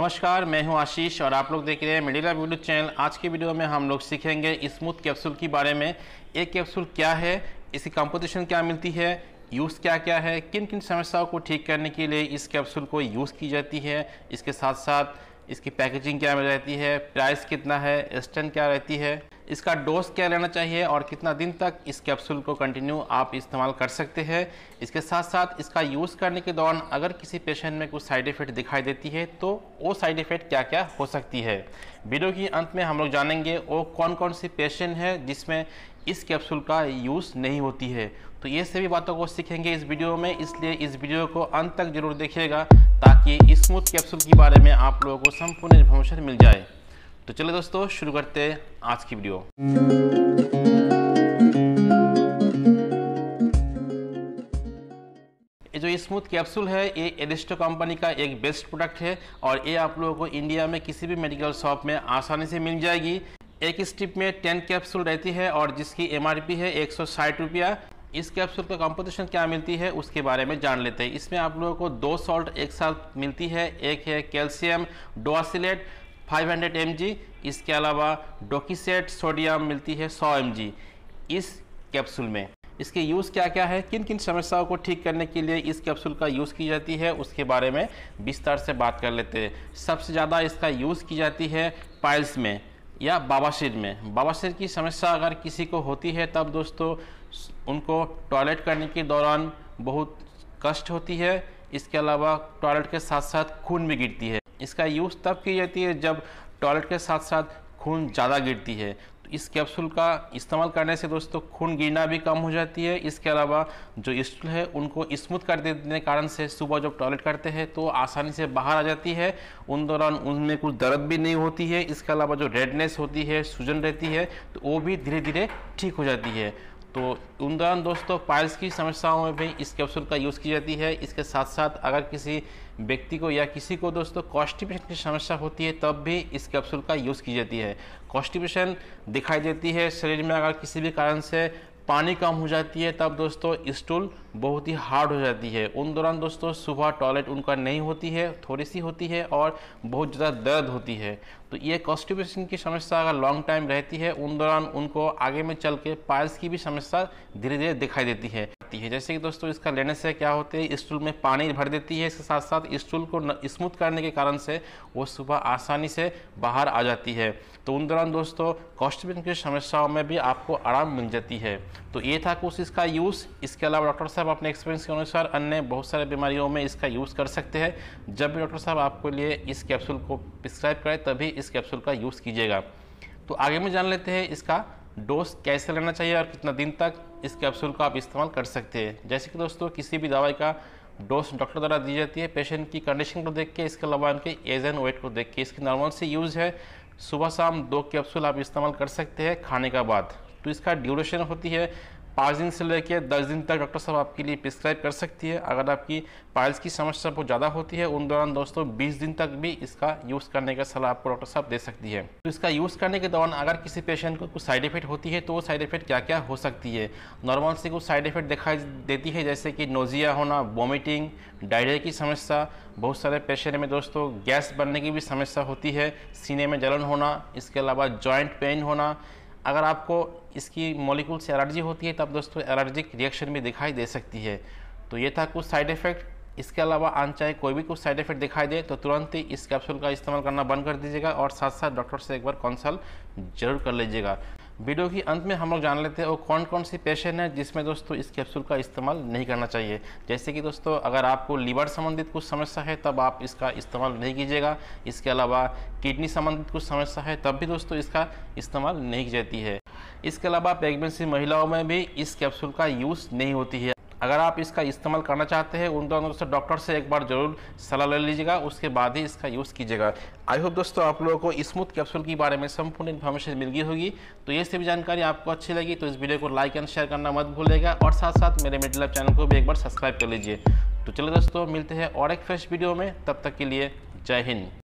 नमस्कार मैं हूं आशीष और आप लोग देख रहे हैं मेडिला यूट्यूब चैनल आज की वीडियो में हम लोग सीखेंगे स्मूथ कैप्सूल के बारे में एक कैप्सूल क्या है इसकी कंपोजिशन क्या मिलती है यूज़ क्या क्या है किन किन समस्याओं को ठीक करने के लिए इस कैप्सूल को यूज़ की जाती है इसके साथ साथ इसकी पैकेजिंग क्या रहती है प्राइस कितना है स्टैंड क्या रहती है इसका डोज क्या रहना चाहिए और कितना दिन तक इस कैप्सूल को कंटिन्यू आप इस्तेमाल कर सकते हैं इसके साथ साथ इसका यूज़ करने के दौरान अगर किसी पेशेंट में कुछ साइड इफ़ेक्ट दिखाई देती है तो वो साइड इफ़ेक्ट क्या क्या हो सकती है वीडियो के अंत में हम लोग जानेंगे वो कौन कौन सी पेशेंट है जिसमें इस कैप्सूल का यूज़ नहीं होती है तो ये सभी बातों को सीखेंगे इस वीडियो में इसलिए इस वीडियो को अंत तक जरूर देखिएगा ताकि स्मूथ कैप्सूल के बारे में आप लोगों को संपूर्ण इन्फॉर्मेशन मिल जाए तो चलिए दोस्तों शुरू करते हैं आज की वीडियो ये जो स्मूथ कैप्सूल है ये एडिस्टो कंपनी का एक बेस्ट प्रोडक्ट है और ये आप लोगों को इंडिया में किसी भी मेडिकल शॉप में आसानी से मिल जाएगी एक स्टिप में 10 कैप्सूल रहती है और जिसकी एमआरपी है एक सौ रुपया इस कैप्सूल का कंपोजिशन क्या मिलती है उसके बारे में जान लेते हैं इसमें आप लोगों को दो सॉल्ट एक साथ मिलती है एक है कैल्शियम डोआसिलेट 500 mg इसके अलावा डोकीसेट सोडियम मिलती है 100 mg इस कैप्सूल में इसके यूज़ क्या क्या है किन किन समस्याओं को ठीक करने के लिए इस कैप्सूल का यूज़ की जाती है उसके बारे में विस्तार से बात कर लेते हैं सबसे ज़्यादा इसका यूज़ की जाती है पाइल्स में या बाबाशिर में बाबाशिर की समस्या अगर किसी को होती है तब दोस्तों उनको टॉयलेट करने के दौरान बहुत कष्ट होती है इसके अलावा टॉयलेट के साथ साथ खून भी गिरती है इसका यूज़ तब की जाती है जब टॉयलेट के साथ साथ खून ज़्यादा गिरती है तो इस कैप्सूल का इस्तेमाल करने से दोस्तों खून गिरना भी कम हो जाती है इसके अलावा जो स्टूल है उनको स्मूथ कर देने कारण से सुबह जब टॉयलेट करते हैं तो आसानी से बाहर आ जाती है उन दौरान उनमें कुछ दर्द भी नहीं होती है इसके अलावा जो रेडनेस होती है सूजन रहती है तो वो भी धीरे धीरे ठीक हो जाती है तो उन दौरान दोस्तों पाइल्स की समस्याओं में भी इस कैप्सूल का यूज़ की जाती है इसके साथ साथ अगर किसी व्यक्ति को या किसी को दोस्तों कॉन्स्टिपेशन की समस्या होती है तब भी इस कैप्सूल का यूज़ की जाती है कॉन्स्टिपेशन दिखाई देती है शरीर में अगर किसी भी कारण से पानी कम हो जाती है तब दोस्तों स्टूल बहुत ही हार्ड हो जाती है उन दौरान दोस्तों सुबह टॉयलेट उनका नहीं होती है थोड़ी सी होती है और बहुत ज़्यादा दर्द होती है तो ये कॉन्स्टिपेशन की समस्या अगर लॉन्ग टाइम रहती है उन दौरान उनको आगे में चल के पायल्स की भी समस्या धीरे धीरे दिखाई देती है करती है जैसे कि दोस्तों इसका लेने से क्या होते हैं स्टूल में पानी भर देती है इसके साथ साथ स्टूल को स्मूथ करने के कारण से वो सुबह आसानी से बाहर आ जाती है तो उन दौरान दोस्तों कॉस्टबिन की समस्याओं में भी आपको आराम मिल जाती है तो ये था कुछ इसका यूज़ इसके अलावा डॉक्टर साहब अपने एक्सपीरियंस के अनुसार अन्य बहुत सारे बीमारियों में इसका यूज़ कर सकते हैं जब भी डॉक्टर साहब आपके लिए इस कैप्सूल को प्रिस्क्राइब करें तभी इस कैप्सूल का यूज़ कीजिएगा तो आगे में जान लेते हैं इसका डोज कैसे लेना चाहिए और कितना दिन तक इस कैप्सूल का आप इस्तेमाल कर सकते हैं जैसे कि दोस्तों किसी भी दवाई का डोज डॉक्टर द्वारा दी जाती है पेशेंट की कंडीशन को देख के इसके अलावा उनके एज एंड वेट को देख के इसकी नॉर्मल सी यूज़ है सुबह शाम दो कैप्सूल आप इस्तेमाल कर सकते हैं खाने का बाद तो इसका ड्यूरेशन होती है पाँच दिन से लेकर दस दिन तक डॉक्टर साहब आपके लिए प्रिस्क्राइब कर सकती है अगर आपकी पाइल्स की समस्या बहुत ज़्यादा होती है उन दौरान दोस्तों बीस दिन तक भी इसका यूज़ करने का सलाह आपको डॉक्टर साहब दे सकती है तो इसका यूज़ करने के दौरान अगर किसी पेशेंट को कुछ साइड इफेक्ट होती है तो वो साइड इफेक्ट क्या क्या हो सकती है नॉर्मल से कुछ साइड इफेक्ट दिखाई देती है जैसे कि नोजिया होना वॉमिटिंग डायरिया की समस्या बहुत सारे पेशेंट में दोस्तों गैस बनने की भी समस्या होती है सीने में जलन होना इसके अलावा जॉइंट पेन होना अगर आपको इसकी मॉलिक्यूल से एलर्जी होती है तब तो दोस्तों एलर्जिक रिएक्शन भी दिखाई दे सकती है तो ये था कुछ साइड इफ़ेक्ट इसके अलावा आन चाहे कोई भी कुछ साइड इफ़ेक्ट दिखाई दे तो तुरंत ही इस कैप्सूल का इस्तेमाल करना बंद कर दीजिएगा और साथ साथ डॉक्टर से एक बार कंसल्ट जरूर कर लीजिएगा वीडियो के अंत में हम लोग जान लेते हैं वो कौन कौन सी पेशेंट है जिसमें दोस्तों इस कैप्सूल का इस्तेमाल नहीं करना चाहिए जैसे कि दोस्तों अगर आपको लीवर संबंधित कुछ समस्या है तब आप इसका इस्तेमाल नहीं कीजिएगा इसके अलावा किडनी संबंधित कुछ समस्या है तब भी दोस्तों इसका इस्तेमाल नहीं की जाती है इसके अलावा प्रेगनेंसी महिलाओं में भी इस कैप्सूल का यूज़ नहीं होती है अगर आप इसका इस्तेमाल करना चाहते हैं उन दोनों दोस्तों डॉक्टर से एक बार ज़रूर सलाह ले लीजिएगा उसके बाद ही इसका यूज़ कीजिएगा आई होप दोस्तों आप लोगों को स्मूथ कैप्सूल के बारे में संपूर्ण इन्फॉर्मेशन मिल गई होगी तो ये सभी जानकारी आपको अच्छी लगी तो इस वीडियो को लाइक एंड शेयर करना मत भूलेगा और साथ साथ मेरे मिडिल चैनल को भी एक बार सब्सक्राइब कर लीजिए तो चलो दोस्तों मिलते हैं और एक फ्रेश वीडियो में तब तक के लिए जय हिंद